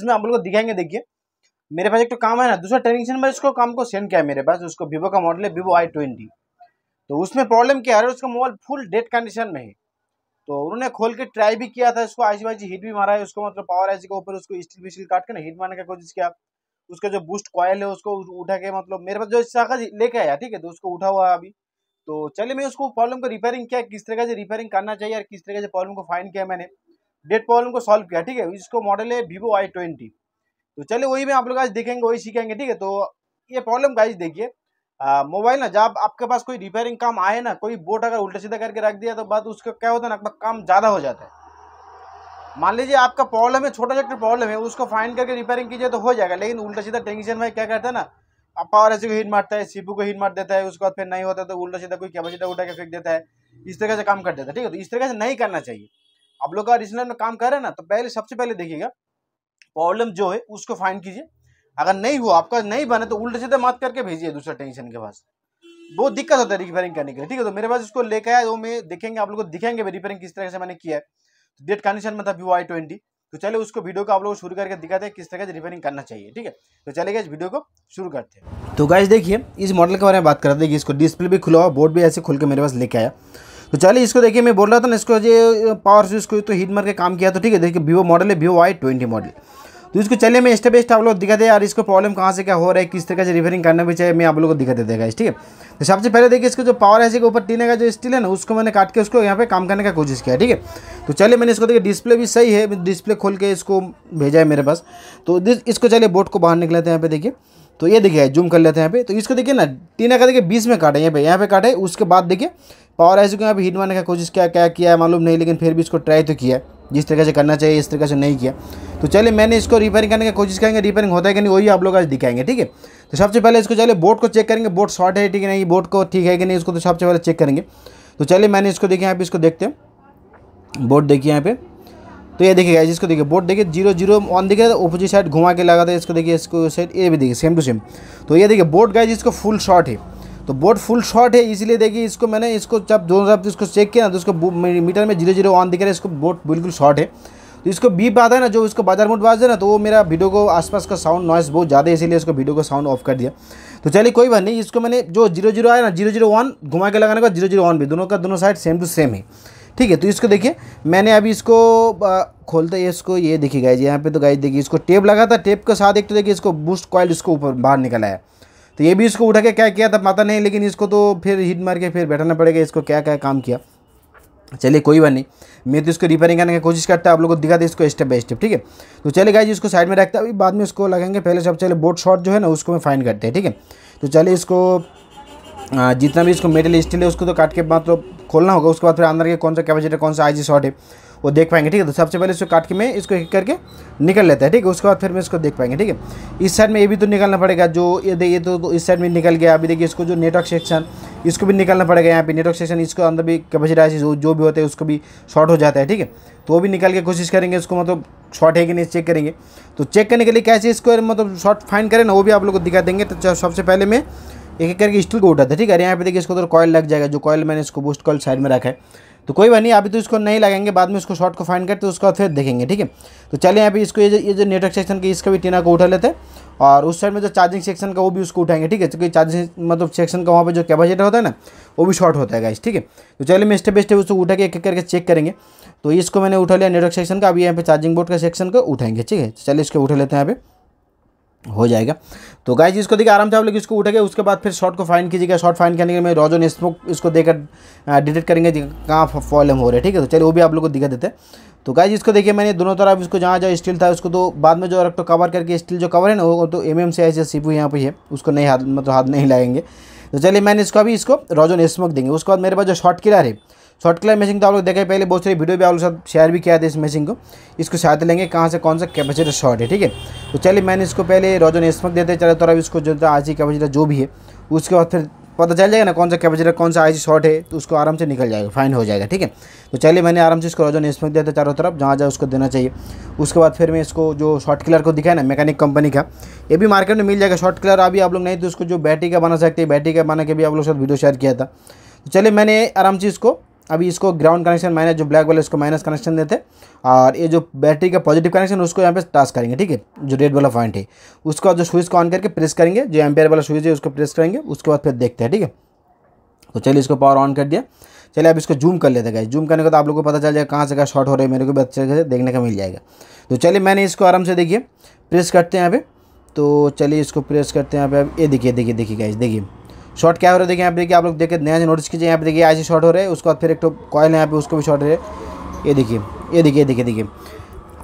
इसमें आप लोग को दिखाएंगे देखिए मेरे पास एक तो काम है ना दूसरा ट्रेनिंग सेंटर में इसको काम को सेंड किया है मेरे पास उसको वीवो का मॉडल है वीवो आई ट्वेंटी तो उसमें प्रॉब्लम क्या है उसका मोबाइल फुल डेड कंडीशन में है तो उन्होंने खोल के ट्राई भी किया था इसको आजी बाजी हीट भी मारा है उसको मतलब पावर आईसी के ऊपर उसको स्टील विस्टील काट के ना हीट मारने का कोशिश किया उसका जो बूस्ट कॉयल है उसको उठा के मतलब मेरे पास जो शाखा लेके आया ठीक है तो उसको उठा हुआ है अभी तो चलिए मैं उसको प्रॉब्लम को रिपेयरिंग किया किस तरह से रिपेयरिंग करना चाहिए और किस तरह से प्रॉब्लम को फाइन किया मैंने डेट प्रॉब्लम को सॉल्व किया ठीक है इसको मॉडल है वीवो आई ट्वेंटी तो चलिए वही में आप लोग आज देखेंगे वही सीखेंगे ठीक है तो ये प्रॉब्लम गाइज देखिए मोबाइल ना जब आपके पास कोई रिपेयरिंग काम आए ना कोई बोट अगर उल्टा सीधा करके रख दिया तो बात उसका क्या होता है ना काम ज़्यादा हो जाता है मान लीजिए आपका प्रॉब्लम है छोटा छोटा प्रॉब्लम है उसको फाइंड करके रिपेयरिंग कीजिए तो हो जाएगा लेकिन उल्टा सीधा टेंशन भाई क्या करता है ना आप पावर एसी को हिट मारता है सीपू को हिट मार देता है उसके बाद फिर नहीं होता तो उल्टा सीधा कोई कैपेसिटर उठा के फेंक देता है इस तरह से काम कर देता है ठीक है तो इस तरह से नहीं करना चाहिए आप लोग का रिजनल में काम कर रहे हैं ना तो पहले सबसे पहले देखिएगा प्रॉब्लम जो है उसको फाइंड कीजिए अगर नहीं हुआ आपका नहीं बने तो उल्टे सीधे मत करके भेजिए दूसरा टेंशन के पास बहुत दिक्कत होता है रिपेयरिंग करने के लिए ठीक है तो मेरे पास इसको लेकर आया वो तो मैं देखेंगे आप लोग को दिखेंगे रिपेयरिंग किस तरह से मैंने किया है डेट तो कंडीशन में था व्यू आई ट्वेंटी तो चले उसको वीडियो को आप लोग शुरू करके दिखाते हैं किस तरह से रिपेयरिंग करना चाहिए ठीक है तो गए इस वीडियो को शुरू करते हैं तो गाइज देखिए इस मॉडल के बारे में बात करते हैं देखिए इसको डिस्प्ले भी खुला हुआ बोर्ड भी ऐसे खुल के मेरे पास लेके आया तो चलिए इसको देखिए मैं बोल रहा था ना इसको जो पावर से इसको तो हीट मार के काम किया तो ठीक है देखिए वीवो मॉडल है वीवो वाई ट्वेंटी मॉडल तो इसको चलिए मैं स्टेप बाई स्टेप आप लोग दिखा दे यार इसको प्रॉब्लम कहाँ से क्या हो रहा है किस तरह से रिपेयरिंग करना भी चाहिए मैं आप लोगों को दिखा दे देगा ठीक है तो सबसे पहले देखिए इसको जो पावर है इसके ऊपर टीने का जो स्टील है ना उसको मैंने काट के उसको यहाँ पे काम करने का कोशिश किया ठीक है तो चलिए मैंने इसको देखिए डिस्प्ले भी सही है डिस्प्ले खोल के इसको भेजा है मेरे पास तो इसको चलिए बोर्ड को बाहर निकलाते हैं यहाँ पे देखिए तो ये देखिए जूम कर लेते हैं यहाँ पे तो इसको देखिए ना टीना का देखिए बीस में काटे यहाँ पे यहाँ पे काटे उसके बाद देखिए पावर आइस को यहाँ पे हीट मारने का कोशिश क्या क्या किया है मालूम नहीं लेकिन फिर भी इसको ट्राई तो किया जिस तरीके से करना चाहिए इस तरीके से नहीं किया तो चलिए मैंने इसको रिपेयरिंग करने की कोशिश करेंगे रिपेयरिंग होता है कि नहीं वही आप लोग आज दिखाएंगे ठीक है तो सबसे पहले इसको चलिए बोर्ड को चेक करेंगे बोर्ड शॉर्ट है ठीक है नहीं बोर्ड को ठीक है कि नहीं इसको तो सबसे पहले चेक करेंगे तो चलिए मैंने इसको देखिए यहाँ पे इसको देखते हैं बोर्ड देखिए यहाँ पे तो ये देखिए गाइज इसको देखिए बोर्ड देखिए जीरो जीरो वन देखिए रहा साइड घुमा के लगा था इसको देखिए इसको साइड ये भी देखिए सेम टू सेम तो ये देखिए बोर्ड गाइज इसको फुल शॉर्ट है तो बोर्ड फुल शॉर्ट है इसलिए देखिए इसको मैंने इसको जब दोनों तरफ इसको चेक किया ना तो इसको मीटर में जीरो जीरो वन दिख रहा है इसको बोर्ड बिल्कुल शॉर्ट है तो इसको बीप आता है ना जो इसको बाजार मोड बाज है ना तो वो मेरा वीडियो को आसपास का साउंड नॉइस बहुत ज़्यादा इसीलिए इसको वीडियो को साउंड ऑफ कर दिया तो चलिए कोई बात नहीं इसको मैंने जो जीरो जीरो आया ना जीरो जीरो वन घुमा के लगाने का जीरो जीरो वन भी दोनों का दोनों साइड सेम टू सेम है ठीक है तो इसको देखिए मैंने अभी इसको खोलते ही इसको ये देखिए गाइज यहाँ पे तो गाइज देखिए इसको टेप लगा था टेप के साथ एक तो देखिए इसको बूस्ट कॉइल इसको ऊपर बाहर निकला है तो ये भी इसको उठा के क्या किया था पता नहीं लेकिन इसको तो फिर हिट मार के फिर बैठाना पड़ेगा इसको क्या क्या काम किया चलिए कोई बात नहीं मैं तो इसको रिपेयरिंग करने की कोशिश करता है आप लोगों को दे इसको स्टेप बाय स्टेप ठीक है तो चलिए गाइज इसको साइड में रखते हैं अभी बाद में इसको लगाएंगे पहले सब चले बोट शॉट जो है ना उसको मैं फाइन करते हैं ठीक है तो चलिए इसको जितना भी इसको मेटल स्टील है उसको तो काट के मतलब खोलना होगा उसके बाद फिर अंदर के कौन सा कैपेसिटर कौन सा आई शॉर्ट है वो देख पाएंगे ठीक है तो सबसे पहले इसको काट के मैं इसको एक करके निकल लेता है ठीक है उसके बाद फिर मैं इसको देख पाएंगे ठीक है इस साइड में ये भी तो निकालना पड़ेगा जो ये ये तो, तो इस साइड में निकल गया अभी देखिए इसको जो नेटवर्क सेक्शन इसको भी निकालना पड़ेगा यहाँ पे नेटवर्क सेक्शन इसको अंदर भी कैपेसिटी जो जो भी होते हैं उसको भी शॉर्ट हो जाता है ठीक है तो वो भी निकाल के कोशिश करेंगे इसको मतलब शॉर्ट है कि नहीं चेक करेंगे तो चेक करने के लिए कैसे इसको मतलब शॉर्ट फाइन करें ना वो भी आप लोग को दिखा देंगे तो सबसे पहले मैं एक एक करके स्टील को उठाते हैं ठीक है यहाँ पे देखिए इसको तो कॉल लग जाएगा जो कॉयल मैंने इसको बूस्ट कॉल साइड में रखा है तो कोई बात नहीं अभी तो इसको नहीं लगाएंगे बाद में इसको शॉर्ट को फाइंड करते उसका फिर देखेंगे ठीक है तो चलिए यहाँ पे इसको ये जो ये जो नेटवर्क सेक्शन की इसका भी टीना को उठा लेते और उस साइड में जो चार्जिंग सेक्शन का वो भी उसको उठाएंगे ठीक है क्योंकि चार्जिंग मतलब सेक्शन का वहाँ पर जो कैपेसिटर होता है ना वो भी शॉर्ट होता है गाइस ठीक है तो चलिए मैं स्टेप बाई स्टेप उसको उठा के एक एक करके चेक करेंगे तो इसको मैंने उठा लिया नेटवर्क सेक्शन का अभी यहाँ पे चार्जिंग बोर्ड का सेक्शन को उठाएंगे ठीक है तो चलिए इसको उठा लेते हैं यहाँ पे हो जाएगा तो जी इसको देखिए आराम से आप लोग इसको उठेंगे उसके बाद फिर शॉट को फाइन कीजिएगा शॉट फाइन करने के लिए रॉजन ऑन स्मोक इसको देकर डिटेक्ट करेंगे कहाँ प्रॉब्लम हो रहा है ठीक है तो चलिए वो भी आप लोग को दिखा देते तो गाय इसको देखिए मैंने दोनों तरफ इसको जहाँ जहाँ स्टील था उसको तो बाद में जो रखो तो कवर करके स्टील जो कवर है ना वो तो एम एम सी आई सीपू यहाँ पर है उसको नहीं हाथ मतलब हाथ नहीं लाएंगे तो चलिए मैंने इसको अभी इसको रॉजन स्मोक देंगे उसके बाद मेरे पास जो शॉर्ट किलर है शॉर्ट क्लैप मशीन तो आप लोग देखे पहले बहुत सारी वीडियो भी आप लोग साथ शेयर भी किया था इस मशीन को इसको साथ लेंगे कहाँ से कौन सा कैपेसिटर शॉर्ट है ठीक है तो चलिए मैंने इसको पहले रोजन स्मक देते चले तो भी इसको जो आज ही कैपेसिटर जो भी है उसके बाद फिर पता चल जाएगा ना कौन सा कैपेसिटर कौन सा आई शॉर्ट है तो उसको आराम से निकल जाएगा फाइन हो जाएगा ठीक है तो चलिए मैंने आराम से इसको रोजन स्मक दिया था चारों तरफ जहाँ जहाँ उसको देना चाहिए उसके बाद फिर मैं इसको जो शॉर्ट किलर को दिखाया ना मैकेनिक कंपनी का ये भी मार्केट में मिल जाएगा शॉर्ट किलर अभी आप लोग नहीं तो उसको जो बैटरी का बना सकते हैं बैटरी का बना के भी आप लोग साथ वीडियो शेयर किया था तो चलिए मैंने आराम से इसको अभी इसको ग्राउंड कनेक्शन माइनस जो ब्लैक वाला इसको माइनस कनेक्शन देते और ये जो बैटरी का पॉजिटिव कनेक्शन उसको यहाँ पे टास्क करेंगे ठीक है जो रेड वाला पॉइंट है उसको जो स्विच को ऑन करके प्रेस करेंगे जो एम्पेयर वाला स्विच है उसको प्रेस करेंगे उसके बाद फिर देखते हैं ठीक है तो चलिए इसको पावर ऑन कर दिया चलिए अब इसको जूम कर लेते गाइज जूम करने का तो आप लोग को पता चल जाएगा कहाँ से कहाँ शॉर्ट हो रहा है मेरे को भी अच्छे से देखने का मिल जाएगा तो चलिए मैंने इसको आराम से देखिए प्रेस करते हैं यहाँ पे तो चलिए इसको प्रेस करते हैं यहाँ पे अब ये देखिए देखिए देखिए गाइज देखिए शॉर्ट क्या हो रहा है देखिए यहाँ पे देखिए आप लोग देखे नया नोटिस कीजिए यहाँ पे देखिए ऐसे शॉर्ट हो रहा है उसके बाद फिर एक तो कॉयल यहाँ पे उसको भी शॉर्ट हो है ये देखिए ये देखिए देखिए देखिए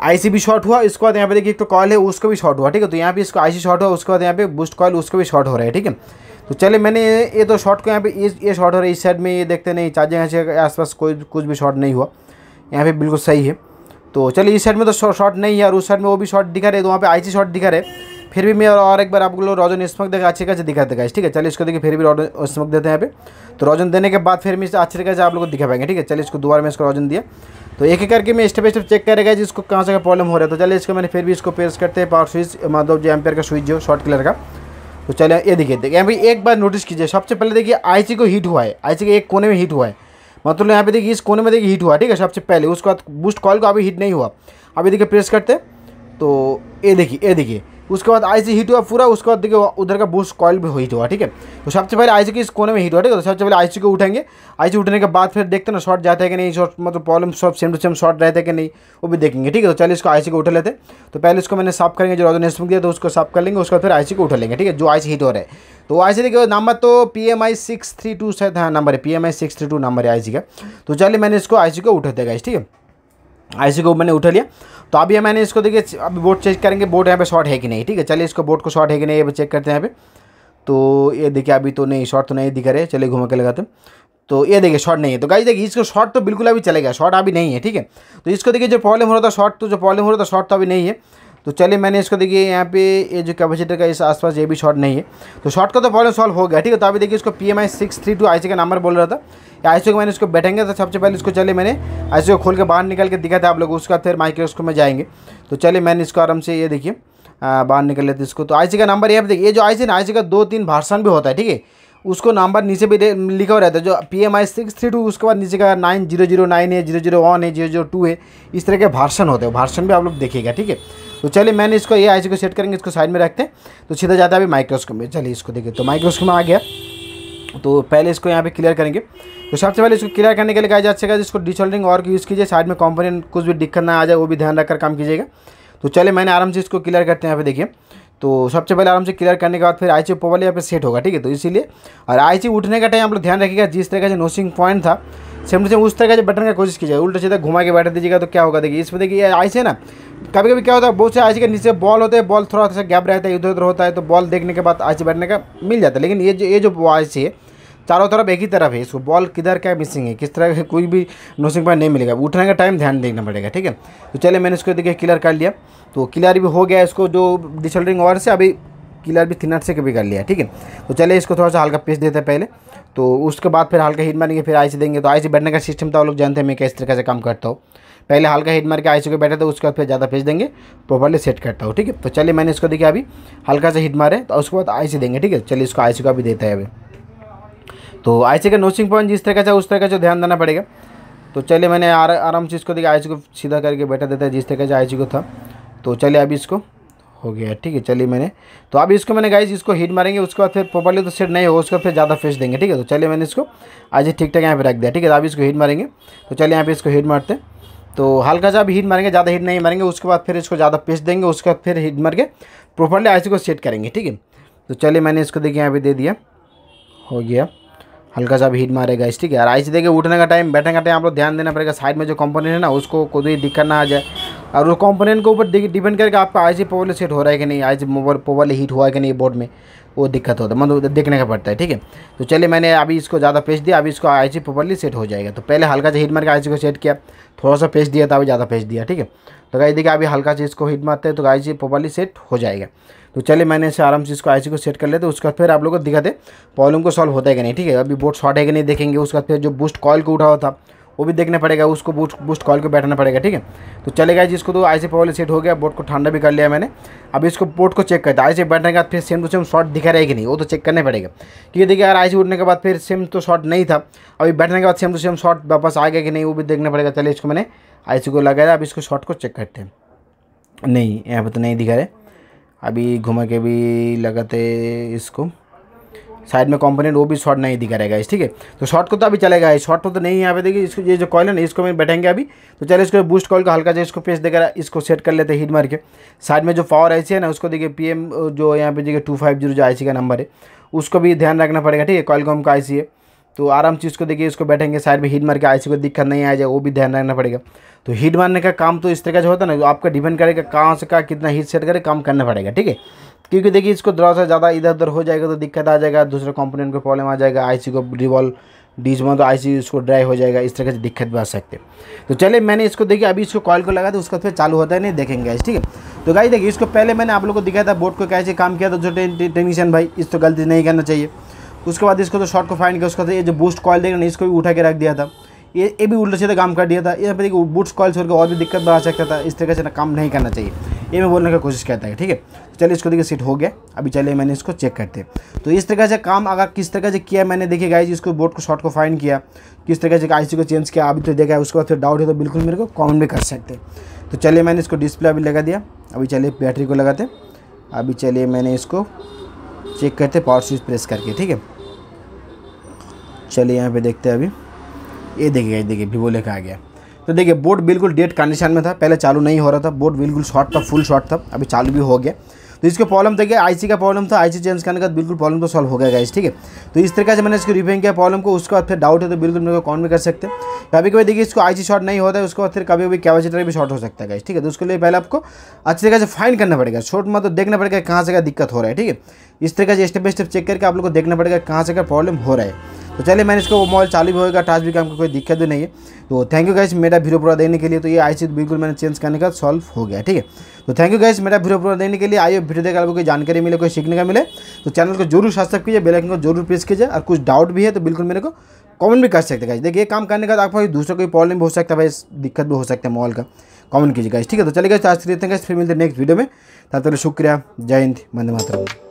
आईसी भी शॉर्ट हुआ इसके बाद यहाँ पे देखिए एक तो कॉल है उसको भी शॉर्ट हुआ ठीक है तो यहाँ पे इसको आईसी शॉर्ट हुआ उसके बाद यहाँ पे बूस्ट कॉल उसको भी शॉर्ट हो रहा है ठीक है तो चलिए मैंने ये तो शॉर्ट को यहाँ पे ये शॉट शॉर्ट हो रहा है इस साइड में ये देखते नहीं चार्जिंग यहाँ के आसपास कोई कुछ भी शॉर्ट नहीं हुआ यहाँ पे बिल्कुल सही है तो चलिए इस साइड में तो शॉर्ट नहीं है और उस साइड में वो भी शॉर्ट दिखा रहे तो वहाँ आई सी शॉर्ट दिखा रहे फिर भी मैं और एक बार आप लोग रोजन स्मोक देखा अच्छी तरह दिखा देगा ठीक है चलिए इसको देखिए फिर भी रोजन स्मोक देते हैं यहाँ पे तो रोजन देने के बाद फिर मैं अच्छे तरह से आप लोग को दिखा पाएंगे ठीक है चलिए इसको दोबारा में इसको रोजन दिया तो एक एक करके मैं स्टेप बाई स्टेप चेक करेगा जिसको कहाँ से प्रॉब्लम हो रहा है तो चलिए इसको मैंने फिर भी इसको प्रेस करते हैं पावर स्विच मतलब जो एम्पेयर का स्विच जो शॉर्ट कलर का तो चलिए ये देखिए देखिए यहाँ पे एक बार नोटिस कीजिए सबसे पहले देखिए आईसी को हीट हुआ है आईसी के एक कोने में हीट हुआ है मतलब यहाँ पे देखिए इस कोने में देखिए हीट हुआ ठीक है सबसे पहले उसके बाद बूस्ट कॉल को अभी हीट नहीं हुआ अभी देखिए प्रेस करते तो ये देखिए ये देखिए उसके बाद आई से हीट हुआ पूरा उसके बाद देखिए उधर का बूस्ट कॉल भी हीट हुआ ठीक है तो सबसे पहले आई के इस कोने में हीट हुआ ठीक है तो सबसे पहले आई को उठेंगे आई उठने के बाद फिर देखते ना शॉर्ट जाता है कि नहीं शॉर्ट मतलब प्रॉब्लम सब सेम टू सेम शॉर्ट रहता है कि नहीं वो भी देखेंगे ठीक है तो चलिए इसको आई को उठा लेते तो पहले इसको मैंने साफ करेंगे जो रोजन एस्मिक दिया तो उसको साफ कर लेंगे उसके बाद फिर आई को उठा लेंगे ठीक है जो आई हीट हो रहा है तो आई देखिए नंबर तो P M I six three two शायद हाँ नंबर है P M I six three two number है आई का तो चलिए मैंने इसको आई को उठा देगा ठीक है आईसी को मैंने उठा लिया तो अभी मैंने इसको देखिए अभी बोर्ड चेक करेंगे बोर्ड यहाँ पे शॉर्ट है कि नहीं ठीक है चलिए इसको बोर्ड को शॉर्ट है कि नहीं ये चेक करते हैं यहाँ पे तो ये देखिए अभी तो नहीं शॉर्ट तो नहीं दिखा रहे चलिए घुमा के लगाते तो ये देखिए शॉर्ट नहीं है तो गाई देखिए इसको शॉर्ट तो बिल्कुल अभी चलेगा शॉर्ट अभी नहीं है ठीक है तो इसको देखिए जो प्रॉब्लम हो रहा था शॉर्ट तो जो प्रॉब्लम हो रहा था शॉर्ट तो अभी नहीं है तो चलिए मैंने इसको देखिए यहाँ पे ये जो कैपेसिटर का इस आसपास ये भी शॉर्ट नहीं है तो शॉर्ट का तो प्रॉब्लम सॉल्व हो गया ठीक है तो अभी देखिए इसको P M I six three two I C का नंबर बोल रहा था आई सी को मैंने इसको बैठेंगे तो सबसे पहले इसको चले मैंने आई सी को खोल के बाहर निकल के दिखा था आप लोग उसका फिर माइक्रोस्कोप में जाएंगे तो चलिए मैंने इसको आराम से ये देखिए बाहर निकल लेते इसको तो आई सी का नंबर ये देखिए ये जो आई सी ना आई सी का दो तीन भाषण भी होता है ठीक है उसको नंबर नीचे भी लिखा हुआ रहता है जो P M I six three two उसके बाद नीचे का नाइन जीरो जीरो नाइन है जीरो जीरो वन है जीरो जीरो टू है इस तरह के भाषण होते हैं भाषण भी आप लोग देखिएगा ठीक है तो चलिए मैंने इसको ये आई को सेट करेंगे इसको साइड में रखते हैं तो सीधा जाता है अभी माइक्रोस्कोप में चलिए इसको देखिए तो माइक्रोस्कोप में आ गया तो पहले इसको यहाँ पे क्लियर करेंगे तो सबसे पहले इसको क्लियर करने के लिए कहा जा सकेगा इसको डिसोल्डिंग और यूज़ कीजिए साइड में कॉम्पोनेंट कुछ भी दिक्कत ना आ जाए वो भी ध्यान रखकर काम कीजिएगा तो चलिए मैंने आराम से इसको क्लियर करते हैं यहाँ पे देखिए तो सबसे पहले आराम से क्लियर करने के बाद फिर आई ऊपर यहाँ पे सेट होगा ठीक है तो इसीलिए और आई उठने का टाइम आप लोग ध्यान रखिएगा जिस तरह का जो नोसिंग पॉइंट था सेम टू सेम उस तरह का जो बटन का कोशिश कीजिए उल्टा सीधा घुमा के बैठ दीजिएगा तो क्या होगा देखिए इसमें देखिए ऐसे ना कभी कभी क्या होता है बहुत से आईसी के नीचे बॉल होते हैं बॉल थोड़ा सा गैप रहता है इधर उधर होता है तो बॉल देखने के बाद आईसी बैठने का मिल जाता है लेकिन ये जो ये जो आईसी है चारों तरफ एक ही तरफ है इसको बॉल किधर क्या मिसिंग है किस तरह का कोई भी नोसिंग पॉइंट नहीं मिलेगा उठने का टाइम ध्यान देखना पड़ेगा ठीक है तो चलिए मैंने इसको देखिए क्लियर कर लिया तो क्लियर भी हो गया इसको जो डिसल्डरिंग ओवर से अभी किलर भी थिनर से कभी कर लिया ठीक है तो चले इसको थोड़ा सा हल्का पीस देते हैं पहले तो उसके बाद फिर हल्का हीट मारेंगे फिर आई से देंगे तो आई बैठने का सिस्टम तो आप लोग जानते हैं मैं किस तरीके से काम करता हूँ पहले हल्का हीट मार के आईसी को बैठे तो उसके बाद फिर ज़्यादा पीस देंगे प्रॉपरली सेट करता हूँ ठीक है तो चलिए मैंने इसको देखिए अभी हल्का सा हीट मारे तो उसके बाद आइस देंगे ठीक है चलिए इसको आइस को भी देता है अभी तो आइस का नोसिंग पॉइंट जिस तरह से उस तरह का जो ध्यान देना पड़ेगा तो चलिए मैंने आराम से इसको देखिए आइस को सीधा करके बैठा देता है जिस तरह का आइस को था तो चलिए अभी इसको हो गया ठीक है चलिए मैंने तो अभी इसको मैंने गाइज इसको हीट मारेंगे उसके बाद फिर प्रॉपरली तो सेट नहीं हो उसके बाद फिर ज़्यादा फ्रेश देंगे ठीक है तो चलिए मैंने इसको आज ठीक ठाक यहाँ पे रख दिया ठीक है तो अब इसको हीट मारेंगे तो चलिए यहाँ पे इसको हीट मारते हैं तो हल्का सा अभी हीट मारेंगे ज़्यादा हीट नहीं मारेंगे उसके बाद फिर इसको ज़्यादा पेस्ट देंगे उसके बाद फिर हीट मार के प्रॉपरली आइस को सेट करेंगे ठीक है तो चलिए मैंने इसको देखिए यहाँ पे दे दिया हो गया हल्का सा अभी हीट मारेगा इस ठीक है और आइस देखे उठने का टाइम बैठने का टाइम आप लोग ध्यान देना पड़ेगा साइड में जो कंपोनेंट है ना उसको कोई दिक्कत ना आ जाए और उस कंपोनेंट के ऊपर डिपेंड करके आपका आई जी पोवल सेट हो रहा है कि नहीं आई जी मोबाइल पोवल हीट हुआ है कि नहीं बोर्ड में वो दिक्कत होता है मतलब देखने का पड़ता है ठीक है तो चलिए मैंने अभी इसको ज़्यादा पेश दिया अभी इसको आई जी प्रॉपरली सेट हो जाएगा तो पहले हल्का सा हीट मार के आई जी को सेट किया थोड़ा सा पेश दिया था अभी ज़्यादा पेश दिया ठीक है तो कहीं देखिए अभी हल्का सा इसको हीट मारते हैं तो आई ये प्रॉपरली सेट हो जाएगा तो चलिए मैंने इसे आराम से इसको आईसी को सेट कर लेते उसके बाद फिर आप लोगों को दिखाते प्रॉब्लम को सॉल्व होता है कि नहीं ठीक है अभी बोर्ड शॉर्ट है कि नहीं देखेंगे उसके बाद फिर जो बूस्ट कॉल को उठा हुआ था वो भी देखना पड़ेगा उसको बूस्ट बूस्ट कॉल को बैठना पड़ेगा ठीक है तो चलेगा जिसको तो आई सी सेट हो गया बोर्ड को ठंडा भी कर लिया मैंने अब इसको बोर्ड को चेक करता है आई बैठने के बाद फिर सेम टू सेम शॉट दिखा रहा है कि नहीं वो तो चेक करना पड़ेगा क्योंकि देखिए यार आई उठने के बाद फिर सेम तो शॉट नहीं था अभी बैठने के बाद सेम टू सेम शॉट वापस आ गया कि नहीं वो भी देखना पड़ेगा चले इसको मैंने आई को लगाया अब इसको शॉट को चेक करते हैं नहीं यहाँ पर तो नहीं दिखा रहे अभी घुमा के भी लगाते इसको साइड में कंपोनेंट वो भी शॉर्ट नहीं दिखा रहेगा इस ठीक है तो शॉर्ट को तो अभी चलेगा इस शॉर्ट को तो नहीं यहाँ पे देखिए इसको ये जो कॉल है ना इसको मैं बैठेंगे अभी तो चलिए इसको बूस्ट कॉल का हल्का जो इसको फेस देकर इसको सेट कर लेते हैं हीट मार के साइड में जो पावर आई है ना उसको देखिए पी जो यहाँ पे देखिए टू फाइव जीरो जो आई का नंबर है उसको भी ध्यान रखना पड़ेगा ठीक है कॉल कॉम का आई है तो आराम से इसको देखिए इसको बैठेंगे साइड में हीट मार के आई को दिक्कत नहीं आ जाए वो भी ध्यान रखना पड़ेगा तो हीट मारने का काम तो इस तरह का जो होता है ना आपका डिपेंड करेगा कहाँ से कहाँ कितना हीट सेट करे काम करना पड़ेगा ठीक है क्योंकि देखिए इसको थोड़ा सा ज़्यादा इधर उधर हो जाएगा तो दिक्कत आ जाएगा दूसरे कंपोनेंट को प्रॉब्लम आ जाएगा आईसी को रिवॉल्व डीज में तो आईसी उसको ड्राई हो जाएगा इस तरह से दिक्कत भी आ सकते तो चले मैंने इसको देखिए अभी इसको कॉल को लगा था उसका फिर चालू होता है नहीं देखेंगे इस ठीक है तो गाई देखिए इसको पहले मैंने आप लोग को दिखाया था बोर्ड को कैसे काम किया था जो टेक्नीशियन भाई इस तो गलती नहीं करना चाहिए उसके बाद इसको तो शॉर्ट को फाइंड किया उसका तो ये जो बूस्ट कॉल देखना इसको भी उठा के रख दिया था ये ये भी उल्टे सीधे काम कर दिया था ये पर देखिए बूस्ट कॉल छोड़कर और भी दिक्कत आ सकता था इस तरह से काम नहीं करना चाहिए ये मैं बोलने की कोशिश करता है ठीक है तो चलिए इसको देखिए सीट हो गया अभी चलिए मैंने इसको चेक करते हैं तो इस तरह से काम अगर किस तरह से किया मैंने देखिए गाइज इसको बोर्ड को शॉर्ट को फाइन किया किस तरह से आई को चेंज किया अभी तो देखा है उसके बाद फिर डाउट है तो बिल्कुल मेरे को कॉमेंट भी कर सकते तो चलिए मैंने इसको डिस्प्ले अभी लगा दिया अभी चलिए बैटरी को लगाते अभी चलिए मैंने इसको चेक करते पावर स्विच प्रेस करके ठीक है चलिए यहाँ पे देखते हैं अभी ये देखिए देखिए वीवो लेकर आ गया तो देखिए बोर्ड बिल्कुल डेट कंडीशन में था पहले चालू नहीं हो रहा था बोट बिल्कुल शॉर्ट था फुल शॉर्ट था अभी चालू भी हो गया तो इसको प्रॉब्लम देखिए आईसी का प्रॉब्लम था आईसी चेंज करने का बिल्कुल प्रॉब्लम तो सॉल्व हो गया गाइस ठीक है तो इस तरीके से मैंने इसको रिपेयरिंग किया प्रॉब्लम को उसके बाद फिर डाउट है तो बिल्कुल मेरे को कॉन भी कर सकते हैं कभी तो कभी देखिए इसको आईसी शॉर्ट नहीं होता है उसके बाद फिर कभी कभी कैपेसिटर भी शॉर्ट हो सकता है गाइस ठीक है तो उसके लिए पहले आपको अच्छी तरीके से फाइन करना पड़ेगा शॉर्ट मतलब देखना पड़ेगा कहाँ से क्या दिक्कत हो रहा है ठीक है इस तरीके से स्टेप बाई स्टेप चेक करके आप लोग को देखना पड़ेगा कहाँ से क्या प्रॉब्लम हो रहा है तो चलिए मैंने इसको मोबाइल चालू भी होगा टाच भी काम को कोई दिक्कत भी नहीं है तो थैंक यू गैस मेरा वीडियो पूरा देने के लिए तो ये आई सी बिल्कुल मैंने चेंज करने का सॉल्व हो गया ठीक है तो थैंक यू गैस मेरा वीडियो पूरा देने के लिए आइए वीडियो देखकर आपको कोई जानकारी मिले कोई सीखने का मिले तो चैनल को जरूर सब्सक्राइब कीजिए बेलाइकन को जरूर प्रेस कीजिए और कुछ डाउट भी है तो बिल्कुल मेरे को कॉमेंट भी कर सकते हैं गाइज देखिए काम करने का आपको दूसरा कोई प्रॉब्लम भी हो सकता है भाई दिक्कत भी हो सकता है मोबाइल का कॉमेंट कीजिए गाइज ठीक है तो चलिए गए आज लेते हैं फिर मिलते हैं नेक्स्ट वीडियो में तब तक शुक्रिया जय हिंद मंद मातरम